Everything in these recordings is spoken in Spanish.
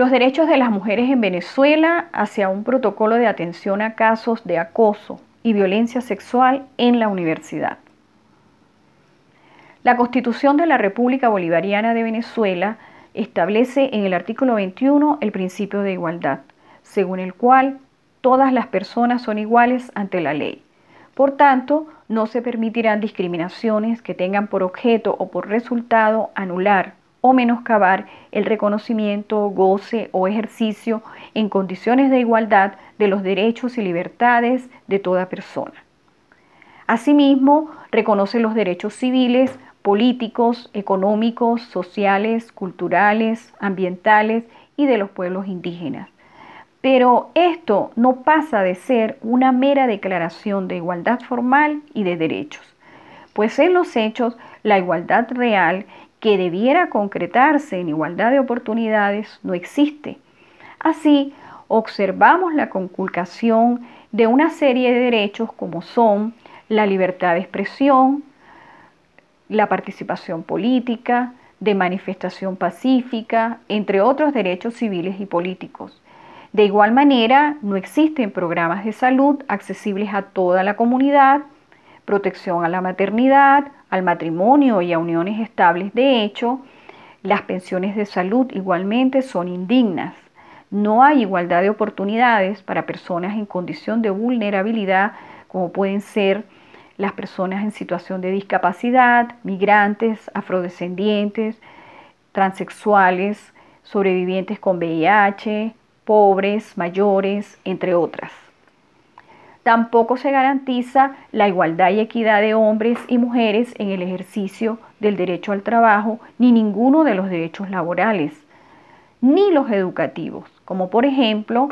los derechos de las mujeres en Venezuela hacia un protocolo de atención a casos de acoso y violencia sexual en la universidad. La Constitución de la República Bolivariana de Venezuela establece en el artículo 21 el principio de igualdad, según el cual todas las personas son iguales ante la ley. Por tanto, no se permitirán discriminaciones que tengan por objeto o por resultado anular, o menoscabar el reconocimiento, goce o ejercicio en condiciones de igualdad de los derechos y libertades de toda persona. Asimismo, reconoce los derechos civiles, políticos, económicos, sociales, culturales, ambientales y de los pueblos indígenas. Pero esto no pasa de ser una mera declaración de igualdad formal y de derechos, pues en los hechos la igualdad real que debiera concretarse en igualdad de oportunidades no existe. Así, observamos la conculcación de una serie de derechos como son la libertad de expresión, la participación política, de manifestación pacífica, entre otros derechos civiles y políticos. De igual manera, no existen programas de salud accesibles a toda la comunidad protección a la maternidad, al matrimonio y a uniones estables de hecho. Las pensiones de salud igualmente son indignas. No hay igualdad de oportunidades para personas en condición de vulnerabilidad como pueden ser las personas en situación de discapacidad, migrantes, afrodescendientes, transexuales, sobrevivientes con VIH, pobres, mayores, entre otras. Tampoco se garantiza la igualdad y equidad de hombres y mujeres en el ejercicio del derecho al trabajo, ni ninguno de los derechos laborales, ni los educativos, como por ejemplo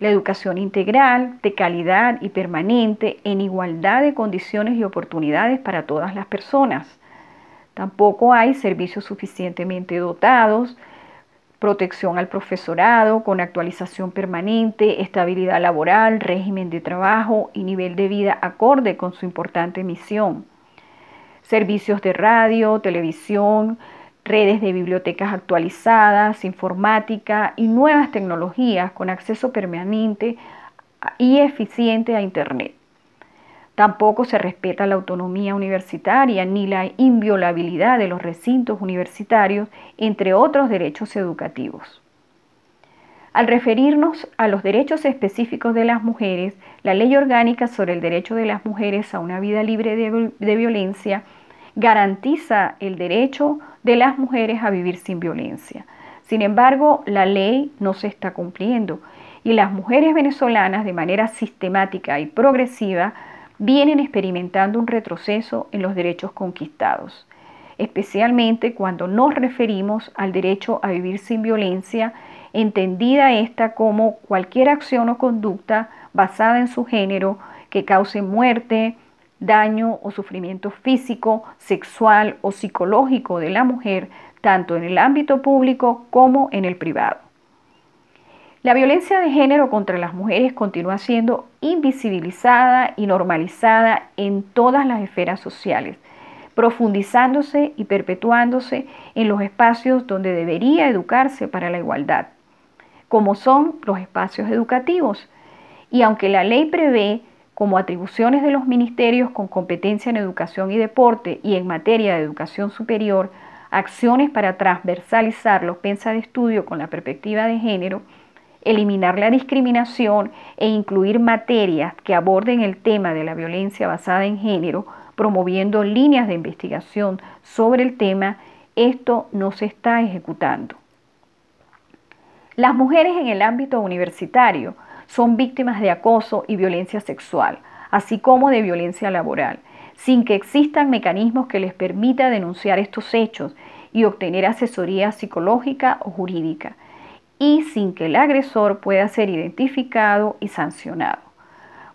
la educación integral, de calidad y permanente, en igualdad de condiciones y oportunidades para todas las personas. Tampoco hay servicios suficientemente dotados, protección al profesorado con actualización permanente, estabilidad laboral, régimen de trabajo y nivel de vida acorde con su importante misión. Servicios de radio, televisión, redes de bibliotecas actualizadas, informática y nuevas tecnologías con acceso permanente y eficiente a Internet. Tampoco se respeta la autonomía universitaria ni la inviolabilidad de los recintos universitarios, entre otros derechos educativos. Al referirnos a los derechos específicos de las mujeres, la Ley Orgánica sobre el Derecho de las Mujeres a una Vida Libre de, Violencia garantiza el derecho de las mujeres a vivir sin violencia. Sin embargo, la ley no se está cumpliendo y las mujeres venezolanas de manera sistemática y progresiva vienen experimentando un retroceso en los derechos conquistados, especialmente cuando nos referimos al derecho a vivir sin violencia, entendida esta como cualquier acción o conducta basada en su género que cause muerte, daño o sufrimiento físico, sexual o psicológico de la mujer, tanto en el ámbito público como en el privado. La violencia de género contra las mujeres continúa siendo invisibilizada y normalizada en todas las esferas sociales, profundizándose y perpetuándose en los espacios donde debería educarse para la igualdad, como son los espacios educativos. Y aunque la ley prevé como atribuciones de los ministerios con competencia en educación y deporte y en materia de educación superior, acciones para transversalizar los pensas de estudio con la perspectiva de género, eliminar la discriminación e incluir materias que aborden el tema de la violencia basada en género, promoviendo líneas de investigación sobre el tema, esto no se está ejecutando. Las mujeres en el ámbito universitario son víctimas de acoso y violencia sexual, así como de violencia laboral, sin que existan mecanismos que les permita denunciar estos hechos y obtener asesoría psicológica o jurídica y sin que el agresor pueda ser identificado y sancionado.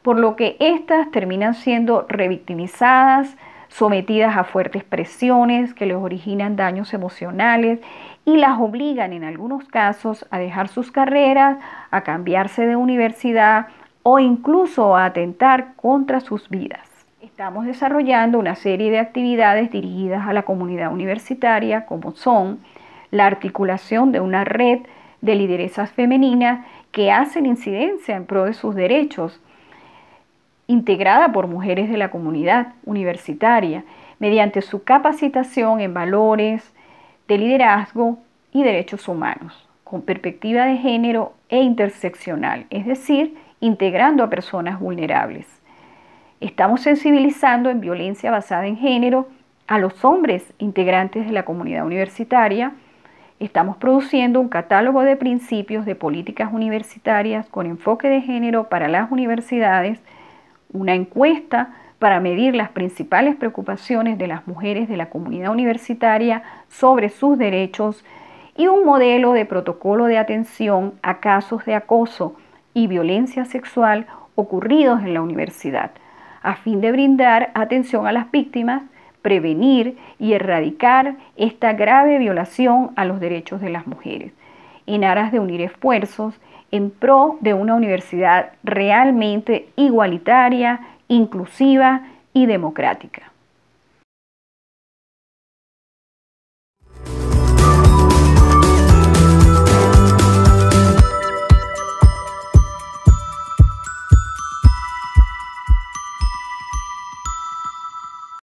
Por lo que éstas terminan siendo revictimizadas, sometidas a fuertes presiones que les originan daños emocionales y las obligan en algunos casos a dejar sus carreras, a cambiarse de universidad o incluso a atentar contra sus vidas. Estamos desarrollando una serie de actividades dirigidas a la comunidad universitaria como son la articulación de una red de lideresas femeninas que hacen incidencia en pro de sus derechos, integrada por mujeres de la comunidad universitaria, mediante su capacitación en valores de liderazgo y derechos humanos, con perspectiva de género e interseccional, es decir, integrando a personas vulnerables. Estamos sensibilizando en violencia basada en género a los hombres integrantes de la comunidad universitaria, Estamos produciendo un catálogo de principios de políticas universitarias con enfoque de género para las universidades, una encuesta para medir las principales preocupaciones de las mujeres de la comunidad universitaria sobre sus derechos y un modelo de protocolo de atención a casos de acoso y violencia sexual ocurridos en la universidad, a fin de brindar atención a las víctimas prevenir y erradicar esta grave violación a los derechos de las mujeres, en aras de unir esfuerzos en pro de una universidad realmente igualitaria, inclusiva y democrática.